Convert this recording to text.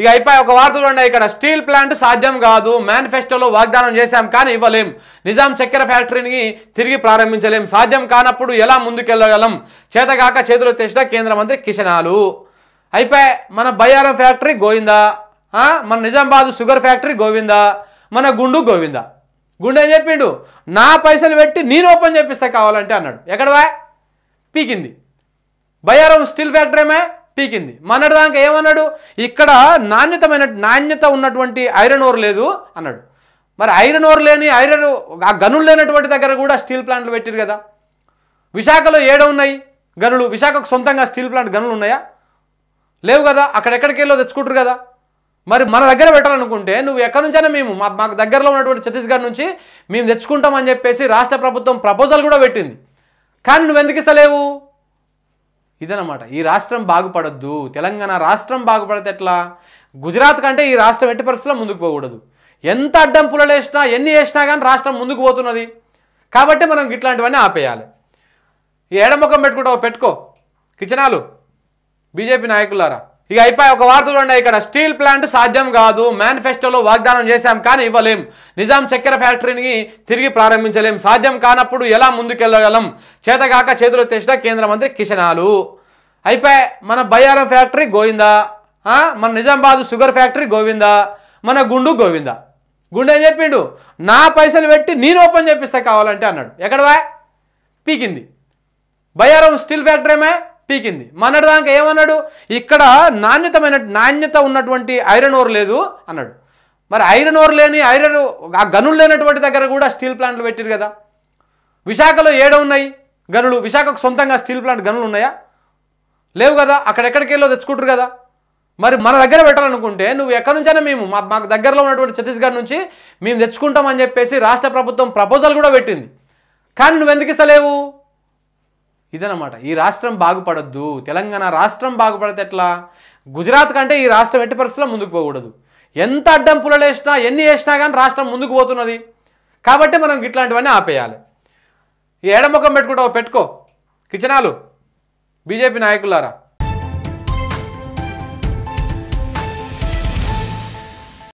ఇక అయిపోయి ఒక వార్త చూడండి ఇక్కడ స్టీల్ ప్లాంట్ సాధ్యం కాదు మేనిఫెస్టోలో వాగ్దానం చేశాం కానీ ఇవ్వలేం నిజాం చక్కెర ఫ్యాక్టరీని తిరిగి ప్రారంభించలేం సాధ్యం కానప్పుడు ఎలా ముందుకెళ్ళగలం చేతగాక చేతులు తెచ్చిన కేంద్ర మంత్రి కిషనాలు అయిపోయి మన బయ్యారం ఫ్యాక్టరీ గోవిందా మన నిజామాబాదు షుగర్ ఫ్యాక్టరీ గోవిందా మన గుండు గోవిందా గుండె చెప్పిండు నా పైసలు పెట్టి నేను ఓపెన్ చేపిస్తా కావాలంటే అన్నాడు ఎక్కడవా పీకింది బయ్యారం స్టీల్ ఫ్యాక్టరీ ఏమే పీకింది మనడు దాకా ఏమన్నాడు ఇక్కడ నాణ్యతమైన నాణ్యత ఉన్నటువంటి ఐరన్ ఓర్ లేదు అన్నాడు మరి ఐరన్ ఓర్ లేని ఐరన్ ఆ గనులు లేనటువంటి దగ్గర కూడా స్టీల్ ప్లాంట్లు పెట్టారు కదా విశాఖలో ఏడ ఉన్నాయి గనులు విశాఖకు సొంతంగా స్టీల్ ప్లాంట్ గనులు ఉన్నాయా లేవు కదా అక్కడెక్కడికి వెళ్ళో తెచ్చుకుంటారు కదా మరి మన దగ్గర పెట్టాలనుకుంటే నువ్వు ఎక్కడి నుంచైనా మేము మాకు దగ్గరలో ఉన్నటువంటి ఛత్తీస్గఢ్ నుంచి మేము తెచ్చుకుంటామని చెప్పేసి రాష్ట్ర ప్రభుత్వం ప్రపోజల్ కూడా పెట్టింది కానీ నువ్వు ఎందుకు ఇస్తలేవు ఇదనమాట ఈ రాష్ట్రం బాగుపడద్దు తెలంగాణ రాష్ట్రం బాగుపడితే ఎట్లా గుజరాత్ కంటే ఈ రాష్ట్రం ఎట్టి పరిస్థితుల్లో ముందుకు పోకూడదు ఎంత అడ్డంపులలు వేసినా ఎన్ని వేసినా కానీ రాష్ట్రం ముందుకు పోతున్నది కాబట్టి మనం ఇట్లాంటివన్నీ ఆపేయాలి ఈ ఎడముఖం పెట్టుకుంటావు పెట్టుకో కిచనాలు బీజేపీ నాయకులారా ఇక అయిపోయి ఒక వార్త చూడండి ఇక్కడ స్టీల్ ప్లాంట్ సాధ్యం కాదు మేనిఫెస్టోలో వాగ్దానం చేశాం కానీ ఇవ్వలేం నిజాం చక్కెర ఫ్యాక్టరీని తిరిగి ప్రారంభించలేం సాధ్యం కానప్పుడు ఎలా ముందుకెళ్ళగలం చేతగాక చేతులు తెచ్చిన కేంద్ర మంత్రి కిషనాలు అయిపోయి మన బయ్యారం ఫ్యాక్టరీ గోవిందా మన నిజామాబాద్ షుగర్ ఫ్యాక్టరీ గోవిందా మన గుండు గోవిందా గుండు ఏం చెప్పిండు నా పైసలు పెట్టి నేను ఓపెన్ చేపిస్తా కావాలంటే అన్నాడు ఎక్కడవా పీకింది బయ్యారం స్టీల్ ఫ్యాక్టరీ ఏమే పీకింది దానికి ఏమన్నాడు ఇక్కడ నాణ్యతమైన నాణ్యత ఉన్నటువంటి ఐరన్ ఓర్ లేదు అన్నాడు మరి ఐరన్ ఓర్ లేని ఐరన్ ఆ గనులు లేనటువంటి దగ్గర కూడా స్టీల్ ప్లాంట్లు పెట్టారు కదా విశాఖలో ఏడో ఉన్నాయి గనులు విశాఖకు సొంతంగా స్టీల్ ప్లాంట్ గనులు ఉన్నాయా లేవు కదా అక్కడెక్కడికి వెళ్ళో తెచ్చుకుంటారు కదా మరి మన దగ్గర పెట్టాలనుకుంటే నువ్వు ఎక్కడి నుంచైనా మేము మా మాకు దగ్గరలో ఉన్నటువంటి ఛత్తీస్గఢ్ నుంచి మేము తెచ్చుకుంటామని చెప్పేసి రాష్ట్ర ప్రభుత్వం ప్రపోజల్ కూడా పెట్టింది కానీ నువ్వు ఎందుకు ఇస్తలేవు ఇదనమాట ఈ రాష్ట్రం బాగుపడద్దు తెలంగాణ రాష్ట్రం బాగుపడితే ఎట్లా గుజరాత్ కంటే ఈ రాష్ట్రం ఎట్టి పరిస్థితుల్లో ముందుకు పోకూడదు ఎంత అడ్డం వేసినా ఎన్ని వేసినా కానీ రాష్ట్రం ముందుకు పోతున్నది కాబట్టి మనం ఇట్లాంటివన్నీ ఆపేయాలి ఈ ఏడముఖం పెట్టుకుంటావు పెట్టుకో కిచనాలు బీజేపీ నాయకులారా